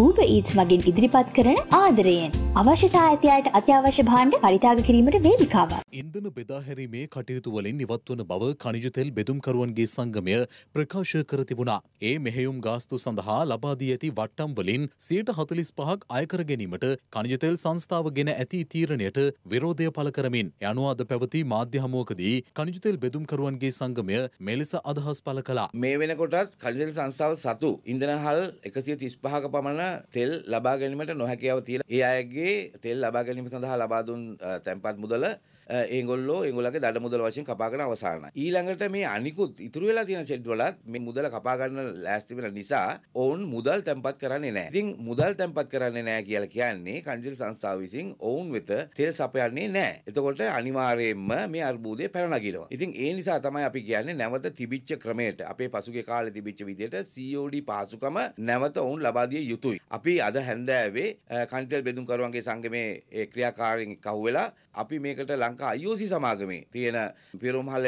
ඌබ ඊත්ස් මගින් ඉදිරිපත් කරන ආදරයෙන් අවශ්‍යතා ඇතියට අත්‍යවශ්‍ය භාණ්ඩ පරිතාග කිරීමට වේදිකාව. ඉන්දන බෙදාහැරීමේ කටයුතුවලින් නිවත්වන බව කනිජතෙල් බෙදුම්කරුවන්ගේ සංගමය ප්‍රකාශ කර තිබුණා. ඒ මෙහෙයුම් ගාස්තු සඳහා ලබාදී ඇති වට්ටම්වලින් සියට හතලිස් පහක් අයකර ගැනීමට කනිජතෙල් සංස්ථාව ගෙන ඇති තීරණයට විරෝධය පළ කරමින් යනු අද පැවති මාධ්‍ය හමුවකදී කනිජතෙල් බෙදුම්කරුවන්ගේ සංගමය මෙලෙස අදහස් පළ කලා. මේ වෙනකොටත් කනිජතෙල් සංස්ථාව සතු ඉඳනහල් එකසිය තිස්පහක පමණ සමාන තෙල් ලබා ගැනීමට නොහැකියාව තියලා ඒ අයගේ තෙල් ලබා ගැනීම සඳහා ලබා දුන් තැන්පත් මුදල ඒගොල්ලෝ ඒගොල්ලගේ දඩ මුදල වශයෙන් කපාගෙන අවසානයි. ඊළඟට මේ අනිකුත් ඉතුරු වෙලා තියෙන සෙඩ් වලත් මේ මුදල කපා ගන්න ලෑස්ති වෙන නිසා ඔවුන් මුදල් තැන්පත් කරන්නේ නැහැ. ඉතින් මුදල් තැන්පත් කරන්නේ නැහැ කියලා කියන්නේ කන්ජල් සංස්ථාව විසින් ඔවුන් වෙත තෙල් සපයන්නේ නැහැ. එතකොට අනිවාර්යයෙන්ම මේ අර්බුදය පැන නගිනවා. ඉතින් ඒ නිසා තමයි අපි කියන්නේ නැවත තිබිච්ච ක්‍රමයට අපේ පසුගිය කාලේ තිබිච්ච විදිහට COD පහසුකම නැවත ඔවුන් ලබා දිය යුතුයි. අපි අද හැන්දෑවේ කන්ජල් බෙදුම්කරුවන්ගේ සංගමේ ක්‍රියාකාරීන් කහුවෙලා අපි මේකට ලං ලංකා IOC සමාගමේ තියෙන පිරුම්හල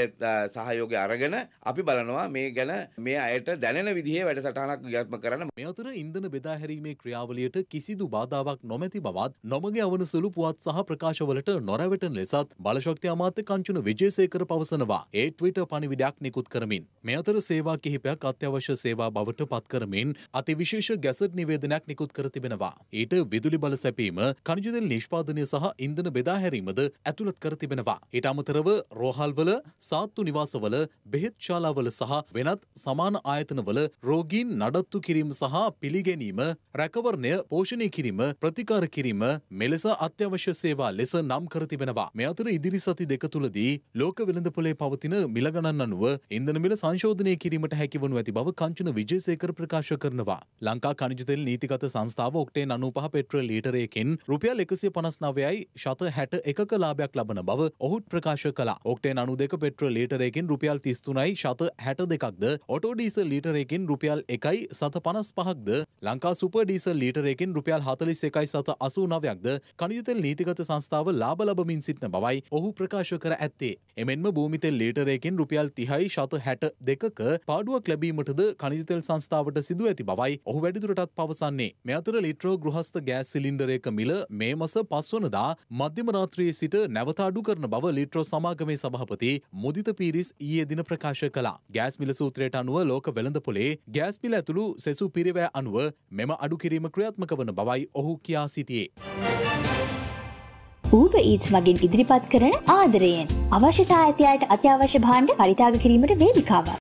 සහයෝගය අරගෙන අපි බලනවා මේ ගැන මේ අයට දැනෙන විදිහේ වැඩසටහනක් ක්‍රියාත්මක කරන්න. මේ අතර ඉන්ධන බෙදා හැරීමේ ක්‍රියාවලියට කිසිදු බාධාවක් නොමැති බවත් නොමග යවන සුළු පුවත් සහ ප්‍රකාශවලට නොරැවටෙන ලෙසත් බලශක්ති අමාත්‍ය කංචුන විජේසේකර පවසනවා. ඒ ට්විටර් පණිවිඩයක් නිකුත් කරමින් මේ අතර සේවා කිහිපයක් අත්‍යවශ්‍ය සේවා බවට පත් කරමින් අතිවිශේෂ ගැසට් නිවේදනයක් නිකුත් කර තිබෙනවා. ඊට විදුලි බල සැපීම, කණිජ දෙල් නිෂ්පාදනය සහ ඉන්ධන බෙදා හැරීමද ඇතුළත් කර කර තිබෙනවා. ඊට අමතරව රෝහල්වල සාත්තු නිවාසවල බෙහෙත් ශාලාවල සහ වෙනත් සමාන ආයතනවල රෝගීන් නඩත්තු කිරීම සහ පිළිගැනීම රැකවරණය පෝෂණය කිරීම ප්‍රතිකාර කිරීම මෙලෙස අත්‍යවශ්‍ය සේවා ලෙස නම් කර තිබෙනවා. මේ අතර ඉදිරි සති දෙක තුළදී ලෝක වෙළඳපොලේ පවතින මිල ගණන් අනුව ඉන්ධන මිල සංශෝධනය කිරීමට හැකිවනු ඇති බව කංචන විජේසේකර ප්‍රකාශ කරනවා. ලංකා කනිජතෙල් නීතිගත සංස්ථාව ඔක්ටේ අනුපහ පෙට්‍රල් ලීටරයකින් රුපියල් එකසිය පනස්නවයයි ශත හැට එකක ලාභයක් ලබනවා. වන බව ඔහුත් ප්‍රකාශ කලා ඔක්ටේ අනු දෙක පෙට්‍ර ලීටරයකින් රුපියල් තිස්තුනයි ශත හැට දෙකක්ද ඔටෝඩීස ලීටරයකින් රුපියල් එකයි සත පනස් පහක්ද ලංකා සුපඩීස ලීටරයකින් රුපියල් හතලිස් එකයි සත අසූ නවයක්ද කනිතෙල් නීතිගත සංස්ථාව ලාබ ලබමින් සිටන බවයි ඔහු ප්‍රකාශ කර ඇත්තේ එමෙන්ම භූමිතෙල් ලීටරයකින් රුපියල් තිහයි ශත හැට දෙකක පාඩුවක් ලැබීමටද කනිතෙල් සංස්ථාවට සිදුව ඇති බවයි ඔහු වැඩිදුරටත් පවසන්නේ මෙ අතර ලිට්‍රෝ ගෘහස්ත ගෑස් සිලින්ඩරයක මිල මේ මස පස්වනදා මධ්‍යම රාත්‍රයේ සිට නැවතාඩු අඩු කරන බව ලිට්‍රෝ සමාගමේ සභහපති මුදිත පිරිස් ඊයේ දින ප්‍රකාශ කළා. ගෑස් මිල සූත්‍රයට අනුව ලෝක වෙළඳපොලේ ගෑස් මිල ඇතුළු සෙසු පිරිවෑ අනුව මෙම අඩු කිරීම ක්‍රියාත්මක වන බවයි ඔහු කියා සිටියේ. ඌව ඊත් මගින් ඉදිරිපත් කරන ආදරයෙන් අවශ්‍යතා ඇතියට අත්‍යවශ්‍ය භාණ්ඩ පරිතාග කිරීමට වේදිකාවක්.